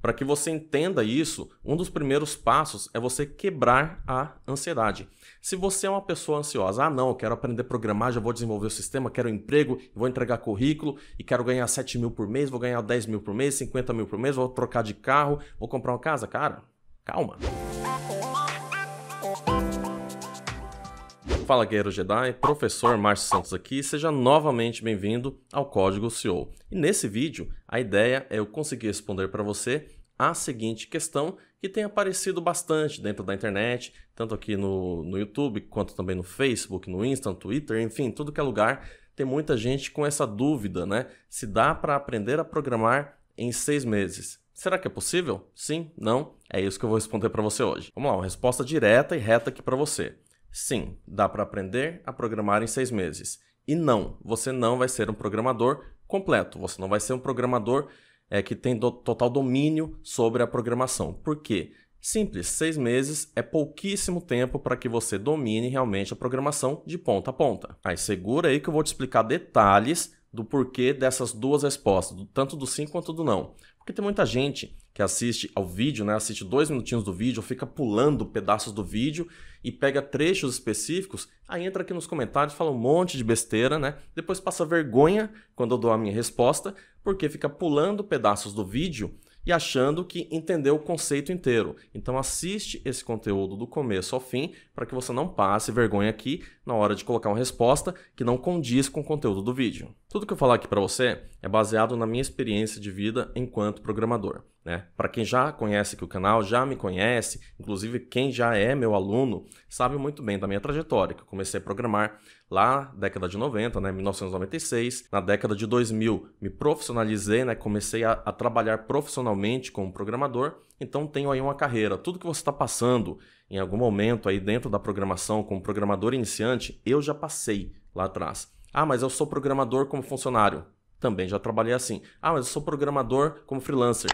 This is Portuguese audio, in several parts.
Para que você entenda isso, um dos primeiros passos é você quebrar a ansiedade. Se você é uma pessoa ansiosa, ah não, eu quero aprender a programar, já vou desenvolver o sistema, quero um emprego, vou entregar currículo e quero ganhar 7 mil por mês, vou ganhar 10 mil por mês, 50 mil por mês, vou trocar de carro, vou comprar uma casa, cara, calma. Fala Guerreiro Jedi, professor Márcio Santos aqui, seja novamente bem-vindo ao Código CEO. E nesse vídeo, a ideia é eu conseguir responder para você a seguinte questão que tem aparecido bastante dentro da internet, tanto aqui no, no YouTube, quanto também no Facebook, no Insta, no Twitter, enfim, tudo que é lugar, tem muita gente com essa dúvida, né? Se dá para aprender a programar em seis meses. Será que é possível? Sim? Não? É isso que eu vou responder para você hoje. Vamos lá, uma resposta direta e reta aqui para você. Sim, dá para aprender a programar em seis meses. E não, você não vai ser um programador completo, você não vai ser um programador é, que tem do, total domínio sobre a programação. Por quê? Simples, seis meses é pouquíssimo tempo para que você domine realmente a programação de ponta a ponta. Aí segura aí que eu vou te explicar detalhes do porquê dessas duas respostas, tanto do sim quanto do não. Porque tem muita gente que assiste ao vídeo, né? Assiste dois minutinhos do vídeo, fica pulando pedaços do vídeo e pega trechos específicos, aí entra aqui nos comentários, fala um monte de besteira, né? Depois passa vergonha quando eu dou a minha resposta, porque fica pulando pedaços do vídeo e achando que entendeu o conceito inteiro. Então assiste esse conteúdo do começo ao fim para que você não passe vergonha aqui na hora de colocar uma resposta que não condiz com o conteúdo do vídeo. Tudo que eu falar aqui para você é baseado na minha experiência de vida enquanto programador. Né? Para quem já conhece aqui o canal, já me conhece, inclusive quem já é meu aluno, sabe muito bem da minha trajetória, que eu comecei a programar lá na década de 90, né, 1996. Na década de 2000, me profissionalizei, né, comecei a, a trabalhar profissionalmente como programador, então tenho aí uma carreira. Tudo que você está passando em algum momento aí dentro da programação como programador iniciante, eu já passei lá atrás. Ah, mas eu sou programador como funcionário. Também já trabalhei assim. Ah, mas eu sou programador como freelancer.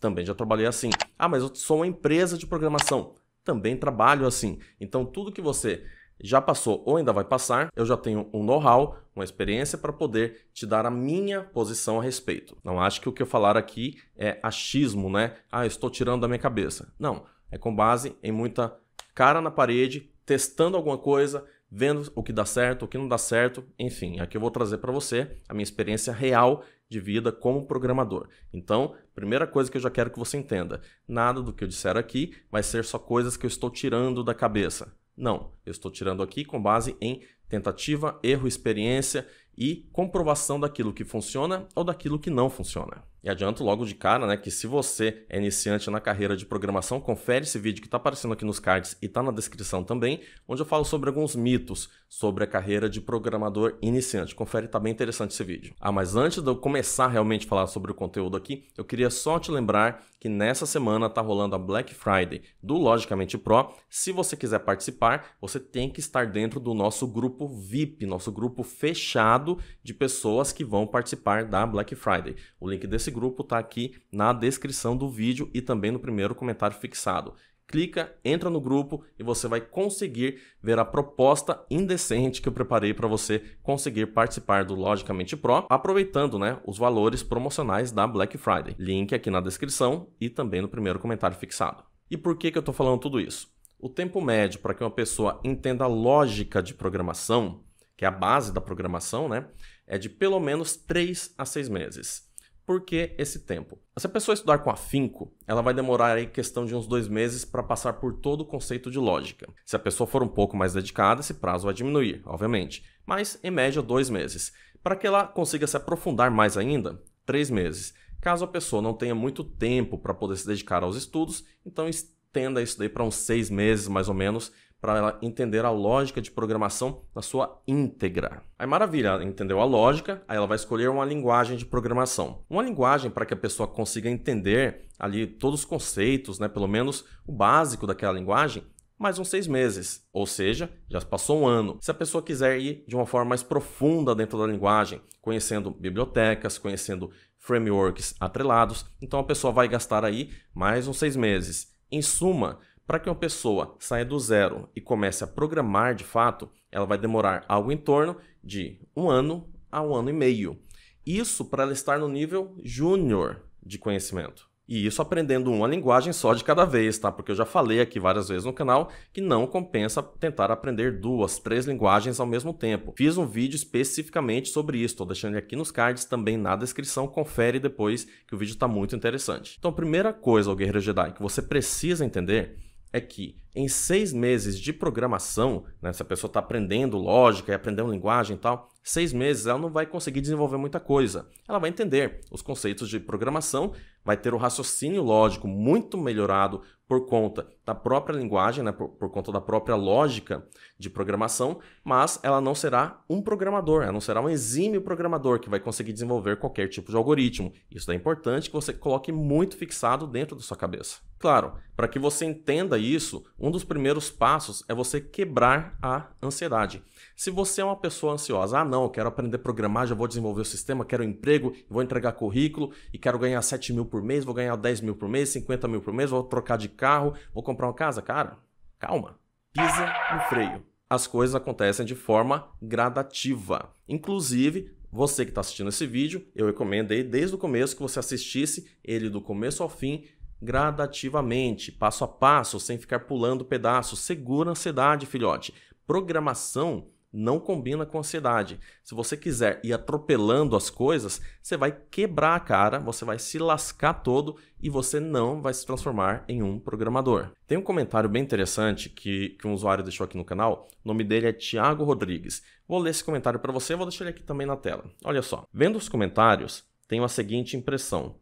Também já trabalhei assim. Ah, mas eu sou uma empresa de programação. Também trabalho assim. Então, tudo que você já passou ou ainda vai passar, eu já tenho um know-how, uma experiência para poder te dar a minha posição a respeito. Não acho que o que eu falar aqui é achismo, né? Ah, estou tirando da minha cabeça. Não, é com base em muita cara na parede, testando alguma coisa, vendo o que dá certo, o que não dá certo, enfim, aqui eu vou trazer para você a minha experiência real de vida como programador. Então, primeira coisa que eu já quero que você entenda, nada do que eu disser aqui vai ser só coisas que eu estou tirando da cabeça. Não, eu estou tirando aqui com base em tentativa, erro, experiência e comprovação daquilo que funciona ou daquilo que não funciona. E adianto logo de cara, né, que se você é iniciante na carreira de programação, confere esse vídeo que está aparecendo aqui nos cards e está na descrição também, onde eu falo sobre alguns mitos sobre a carreira de programador iniciante. Confere, tá bem interessante esse vídeo. Ah, mas antes de eu começar realmente a falar sobre o conteúdo aqui, eu queria só te lembrar que nessa semana está rolando a Black Friday do Logicamente Pro. Se você quiser participar, você tem que estar dentro do nosso grupo VIP, nosso grupo fechado de pessoas que vão participar da Black Friday. O link desse grupo está aqui na descrição do vídeo e também no primeiro comentário fixado. Clica, entra no grupo e você vai conseguir ver a proposta indecente que eu preparei para você conseguir participar do Logicamente Pro, aproveitando né, os valores promocionais da Black Friday. Link aqui na descrição e também no primeiro comentário fixado. E por que, que eu estou falando tudo isso? O tempo médio para que uma pessoa entenda a lógica de programação, que é a base da programação, né, é de pelo menos 3 a 6 meses. Por que esse tempo? Se a pessoa estudar com afinco, ela vai demorar aí questão de uns dois meses para passar por todo o conceito de lógica. Se a pessoa for um pouco mais dedicada, esse prazo vai diminuir, obviamente, mas em média dois meses. Para que ela consiga se aprofundar mais ainda, três meses. Caso a pessoa não tenha muito tempo para poder se dedicar aos estudos, então estenda isso daí para uns seis meses mais ou menos, para ela entender a lógica de programação na sua íntegra. Aí maravilha, ela entendeu a lógica, aí ela vai escolher uma linguagem de programação. Uma linguagem para que a pessoa consiga entender ali todos os conceitos, né, pelo menos o básico daquela linguagem, mais uns seis meses, ou seja, já passou um ano. Se a pessoa quiser ir de uma forma mais profunda dentro da linguagem, conhecendo bibliotecas, conhecendo frameworks atrelados, então a pessoa vai gastar aí mais uns seis meses. Em suma, para que uma pessoa saia do zero e comece a programar de fato, ela vai demorar algo em torno de um ano a um ano e meio. Isso para ela estar no nível júnior de conhecimento. E isso aprendendo uma linguagem só de cada vez, tá? Porque eu já falei aqui várias vezes no canal que não compensa tentar aprender duas, três linguagens ao mesmo tempo. Fiz um vídeo especificamente sobre isso, estou deixando ele aqui nos cards, também na descrição, confere depois que o vídeo está muito interessante. Então, a primeira coisa, o Guerreiro Jedi, que você precisa entender é que em seis meses de programação, né, se a pessoa está aprendendo lógica e aprendendo linguagem e tal, seis meses ela não vai conseguir desenvolver muita coisa. Ela vai entender os conceitos de programação, vai ter o raciocínio lógico muito melhorado por conta da própria linguagem, né, por, por, conta da própria lógica de programação, mas ela não será um programador, ela não será um exímio programador que vai conseguir desenvolver qualquer tipo de algoritmo. Isso é importante que você coloque muito fixado dentro da sua cabeça. Claro, para que você entenda isso, um dos primeiros passos é você quebrar a ansiedade. Se você é uma pessoa ansiosa, ah não, quero aprender a programar, já vou desenvolver o sistema, quero um emprego, vou entregar currículo e quero ganhar 7 mil por por mês, vou ganhar 10 mil por mês, 50 mil por mês, vou trocar de carro, vou comprar uma casa. Cara, calma. Pisa no freio. As coisas acontecem de forma gradativa. Inclusive, você que está assistindo esse vídeo, eu recomendei desde o começo que você assistisse ele do começo ao fim, gradativamente, passo a passo, sem ficar pulando pedaços. Segura a ansiedade, filhote. Programação não combina com a ansiedade. Se você quiser ir atropelando as coisas, você vai quebrar a cara, você vai se lascar todo e você não vai se transformar em um programador. Tem um comentário bem interessante que, que um usuário deixou aqui no canal. O nome dele é Thiago Rodrigues. Vou ler esse comentário para você, vou deixar ele aqui também na tela. Olha só. Vendo os comentários, tenho a seguinte impressão: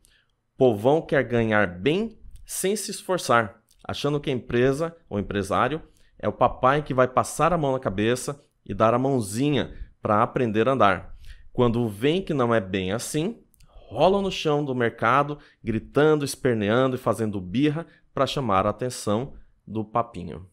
povão quer ganhar bem sem se esforçar, achando que a empresa ou empresário é o papai que vai passar a mão na cabeça e dar a mãozinha para aprender a andar. Quando vem que não é bem assim, rolam no chão do mercado, gritando, esperneando e fazendo birra para chamar a atenção do papinho.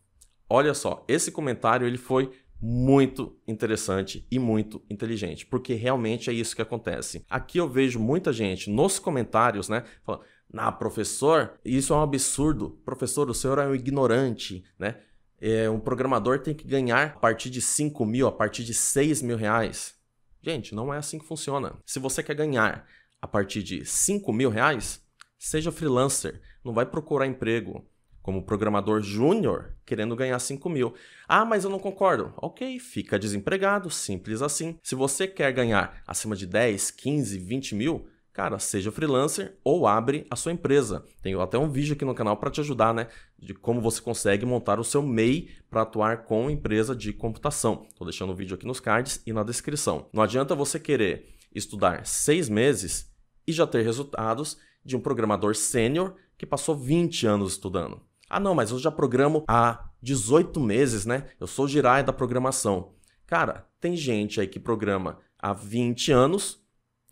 Olha só, esse comentário ele foi muito interessante e muito inteligente, porque realmente é isso que acontece. Aqui eu vejo muita gente nos comentários, né, falando: "Na professor, isso é um absurdo. Professor, o senhor é um ignorante", né? é, um programador tem que ganhar a partir de 5 mil, a partir de 6 mil reais. Gente, não é assim que funciona. Se você quer ganhar a partir de 5 mil reais, seja freelancer, não vai procurar emprego como programador júnior querendo ganhar 5 mil. Ah, mas eu não concordo. Ok, fica desempregado, simples assim. Se você quer ganhar acima de 10, 15, 20 mil, Cara, seja freelancer ou abre a sua empresa. Tenho até um vídeo aqui no canal para te ajudar, né? De como você consegue montar o seu MEI para atuar com empresa de computação. Estou deixando o vídeo aqui nos cards e na descrição. Não adianta você querer estudar seis meses e já ter resultados de um programador sênior que passou 20 anos estudando. Ah, não, mas eu já programo há 18 meses, né? Eu sou girai da programação. Cara, tem gente aí que programa há 20 anos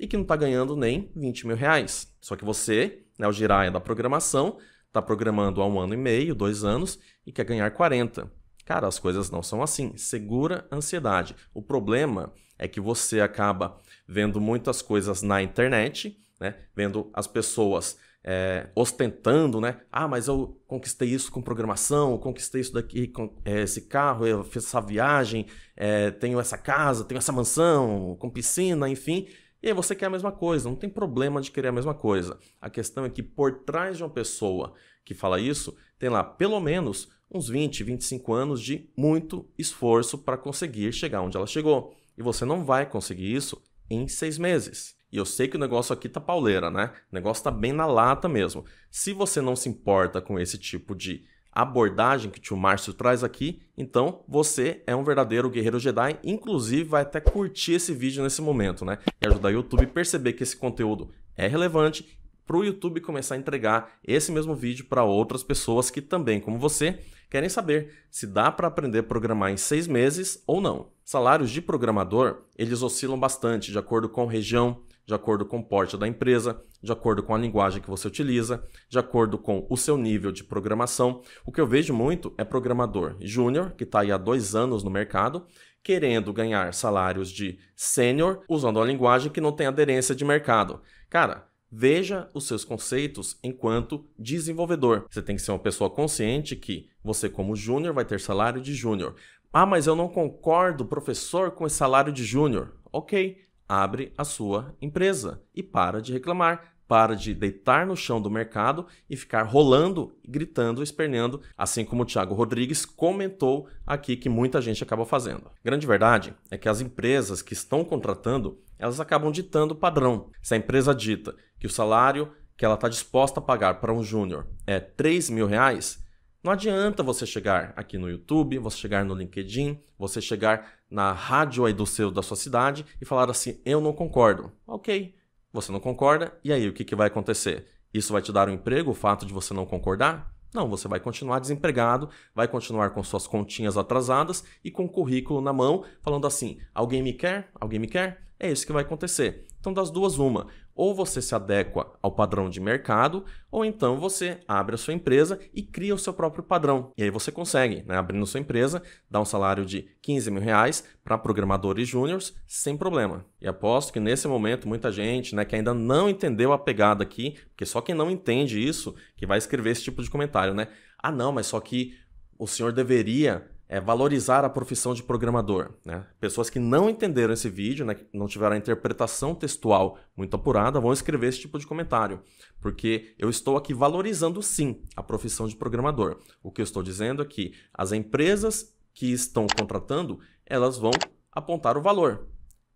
e que não está ganhando nem 20 mil reais. Só que você, né, o giraia da programação, está programando há um ano e meio, dois anos e quer ganhar 40. Cara, as coisas não são assim. Segura ansiedade. O problema é que você acaba vendo muitas coisas na internet, né? vendo as pessoas é, ostentando, né? Ah, mas eu conquistei isso com programação, conquistei isso daqui com é, esse carro, eu fiz essa viagem, é, tenho essa casa, tenho essa mansão com piscina, enfim. E aí você quer a mesma coisa, não tem problema de querer a mesma coisa. A questão é que por trás de uma pessoa que fala isso, tem lá pelo menos uns 20, 25 anos de muito esforço para conseguir chegar onde ela chegou. E você não vai conseguir isso em seis meses. E eu sei que o negócio aqui tá pauleira, né? O negócio tá bem na lata mesmo. Se você não se importa com esse tipo de abordagem que o tio Márcio traz aqui, então você é um verdadeiro guerreiro Jedi, inclusive vai até curtir esse vídeo nesse momento, né? E ajudar o YouTube a perceber que esse conteúdo é relevante para o YouTube começar a entregar esse mesmo vídeo para outras pessoas que também, como você, querem saber se dá para aprender a programar em seis meses ou não. Salários de programador, eles oscilam bastante de acordo com região, de acordo com o porte da empresa, de acordo com a linguagem que você utiliza, de acordo com o seu nível de programação. O que eu vejo muito é programador júnior, que está aí há dois anos no mercado, querendo ganhar salários de sênior usando uma linguagem que não tem aderência de mercado. Cara, Veja os seus conceitos enquanto desenvolvedor. Você tem que ser uma pessoa consciente que você, como júnior, vai ter salário de júnior. Ah, mas eu não concordo, professor, com esse salário de júnior. Ok, abre a sua empresa e para de reclamar. Para de deitar no chão do mercado e ficar rolando, gritando, esperneando, assim como o Thiago Rodrigues comentou aqui que muita gente acaba fazendo. Grande verdade é que as empresas que estão contratando, elas acabam ditando o padrão. Se a empresa dita que o salário que ela está disposta a pagar para um júnior é 3 mil reais, não adianta você chegar aqui no YouTube, você chegar no LinkedIn, você chegar na rádio aí do seu, da sua cidade e falar assim: eu não concordo. Ok, você não concorda, e aí o que, que vai acontecer? Isso vai te dar um emprego, o fato de você não concordar? Não, você vai continuar desempregado, vai continuar com suas continhas atrasadas e com o currículo na mão, falando assim: alguém me quer? Alguém me quer? É isso que vai acontecer. Então, das duas, uma. Ou você se adequa ao padrão de mercado, ou então você abre a sua empresa e cria o seu próprio padrão. E aí você consegue, né, abrindo sua empresa, dar um salário de 15 mil reais para programadores júniores sem problema. E aposto que nesse momento muita gente né, que ainda não entendeu a pegada aqui, porque só quem não entende isso que vai escrever esse tipo de comentário, né? Ah, não, mas só que o senhor deveria é valorizar a profissão de programador. Né? Pessoas que não entenderam esse vídeo, né, não tiveram a interpretação textual muito apurada, vão escrever esse tipo de comentário, porque eu estou aqui valorizando sim a profissão de programador. O que eu estou dizendo é que as empresas que estão contratando, elas vão apontar o valor.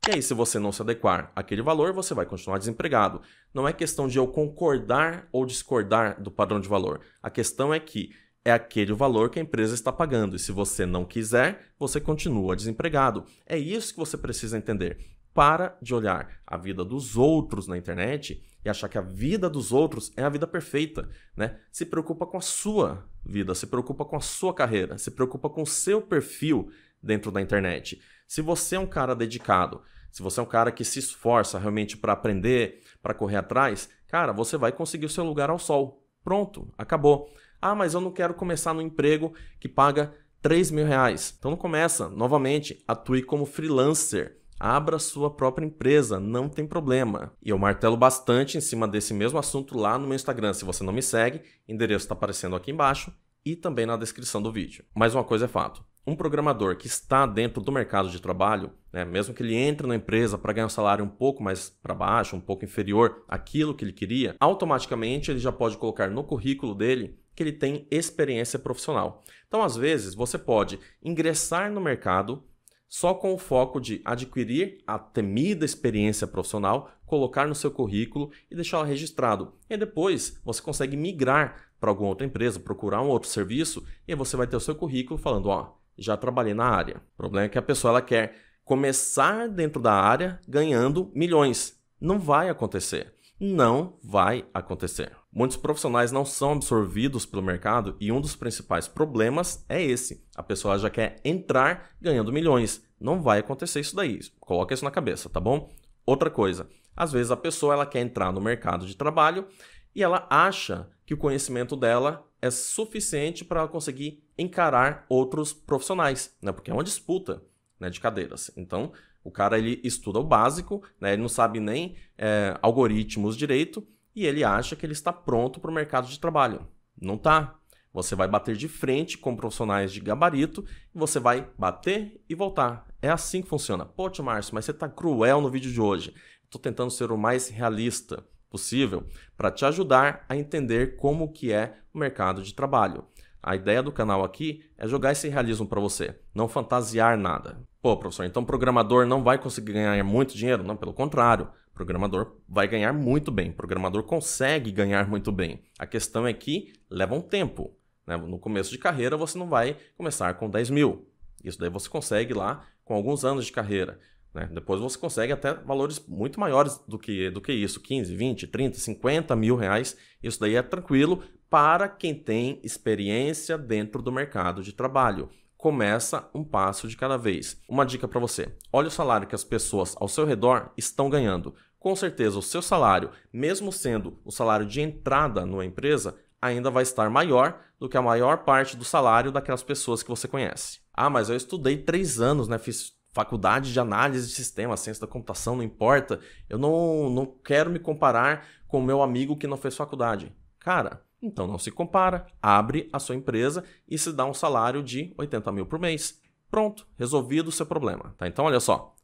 E aí, se você não se adequar àquele valor, você vai continuar desempregado. Não é questão de eu concordar ou discordar do padrão de valor. A questão é que é aquele o valor que a empresa está pagando. E se você não quiser, você continua desempregado. É isso que você precisa entender. Para de olhar a vida dos outros na internet e achar que a vida dos outros é a vida perfeita, né? Se preocupa com a sua vida, se preocupa com a sua carreira, se preocupa com o seu perfil dentro da internet. Se você é um cara dedicado, se você é um cara que se esforça realmente para aprender, para correr atrás, cara, você vai conseguir o seu lugar ao sol. Pronto, acabou. Ah, mas eu não quero começar no emprego que paga 3 mil reais. Então não começa. Novamente, atue como freelancer. Abra sua própria empresa, não tem problema. E eu martelo bastante em cima desse mesmo assunto lá no meu Instagram. Se você não me segue, endereço está aparecendo aqui embaixo e também na descrição do vídeo. Mas uma coisa é fato: um programador que está dentro do mercado de trabalho, né, mesmo que ele entre na empresa para ganhar um salário um pouco mais para baixo, um pouco inferior àquilo que ele queria, automaticamente ele já pode colocar no currículo dele que ele tem experiência profissional. Então, às vezes, você pode ingressar no mercado só com o foco de adquirir a temida experiência profissional, colocar no seu currículo e deixar ela registrado. E depois você consegue migrar para alguma outra empresa, procurar um outro serviço e você vai ter o seu currículo falando, ó, já trabalhei na área. O problema é que a pessoa ela quer começar dentro da área ganhando milhões. Não vai acontecer não vai acontecer. Muitos profissionais não são absorvidos pelo mercado e um dos principais problemas é esse. A pessoa já quer entrar ganhando milhões. Não vai acontecer isso daí. Coloca isso na cabeça, tá bom? Outra coisa, às vezes a pessoa ela quer entrar no mercado de trabalho e ela acha que o conhecimento dela é suficiente para ela conseguir encarar outros profissionais, né? Porque é uma disputa, né, de cadeiras. Então, o cara ele estuda o básico, né? ele não sabe nem é, algoritmos direito e ele acha que ele está pronto para o mercado de trabalho. Não tá. Você vai bater de frente com profissionais de gabarito e você vai bater e voltar. É assim que funciona. Pô, tio Márcio, mas você tá cruel no vídeo de hoje. Estou tentando ser o mais realista possível para te ajudar a entender como que é o mercado de trabalho. A ideia do canal aqui é jogar esse realismo para você, não fantasiar nada. Pô, professor, então programador não vai conseguir ganhar muito dinheiro? Não, pelo contrário. Programador vai ganhar muito bem. Programador consegue ganhar muito bem. A questão é que leva um tempo. Né? No começo de carreira, você não vai começar com 10 mil. Isso daí você consegue lá com alguns anos de carreira. Né? Depois você consegue até valores muito maiores do que, do que isso: 15, 20, 30, 50 mil reais. Isso daí é tranquilo para quem tem experiência dentro do mercado de trabalho. Começa um passo de cada vez. Uma dica para você: olha o salário que as pessoas ao seu redor estão ganhando. Com certeza, o seu salário, mesmo sendo o salário de entrada numa empresa, ainda vai estar maior do que a maior parte do salário daquelas pessoas que você conhece. Ah, mas eu estudei três anos, né? Fiz faculdade de análise de sistema, ciência da computação, não importa. Eu não, não quero me comparar com o meu amigo que não fez faculdade. Cara, então não se compara, abre a sua empresa e se dá um salário de 80 mil por mês. Pronto, resolvido o seu problema. Tá? Então olha só,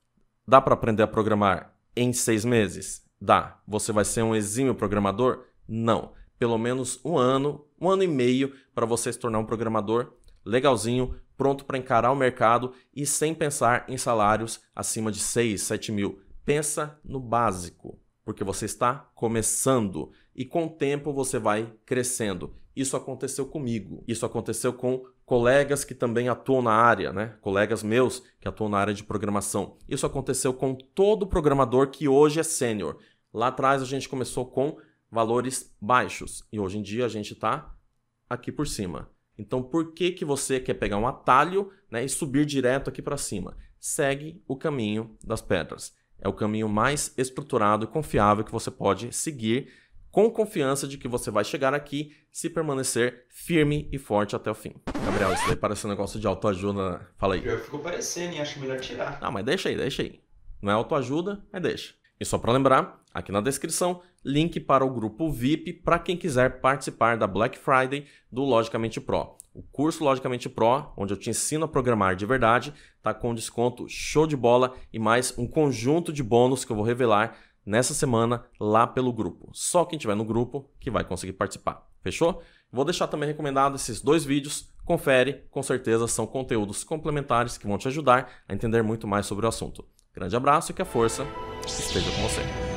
dá para aprender a programar em seis meses? Dá. Você vai ser um exímio programador? Não. Pelo menos um ano, um ano e meio para você se tornar um programador legalzinho, pronto para encarar o mercado e sem pensar em salários acima de 6, 7 mil. Pensa no básico, porque você está começando e com o tempo você vai crescendo. Isso aconteceu comigo, isso aconteceu com colegas que também atuam na área, né? Colegas meus que atuam na área de programação. Isso aconteceu com todo programador que hoje é sênior. Lá atrás a gente começou com valores baixos e hoje em dia a gente está aqui por cima. Então, por que, que você quer pegar um atalho né, e subir direto aqui para cima? Segue o caminho das pedras. É o caminho mais estruturado e confiável que você pode seguir com confiança de que você vai chegar aqui se permanecer firme e forte até o fim. Gabriel, isso daí parece um negócio de autoajuda. Né? Fala aí. Eu fico parecendo e acho melhor tirar. Ah, mas deixa aí, deixa aí. Não é autoajuda, mas deixa. E só para lembrar, aqui na descrição, link para o grupo VIP para quem quiser participar da Black Friday do Logicamente Pro. O curso Logicamente Pro, onde eu te ensino a programar de verdade, tá com desconto show de bola e mais um conjunto de bônus que eu vou revelar nessa semana lá pelo grupo. Só quem tiver no grupo que vai conseguir participar. Fechou? Vou deixar também recomendado esses dois vídeos. Confere, com certeza são conteúdos complementares que vão te ajudar a entender muito mais sobre o assunto. Grande abraço e que a força esteja com você.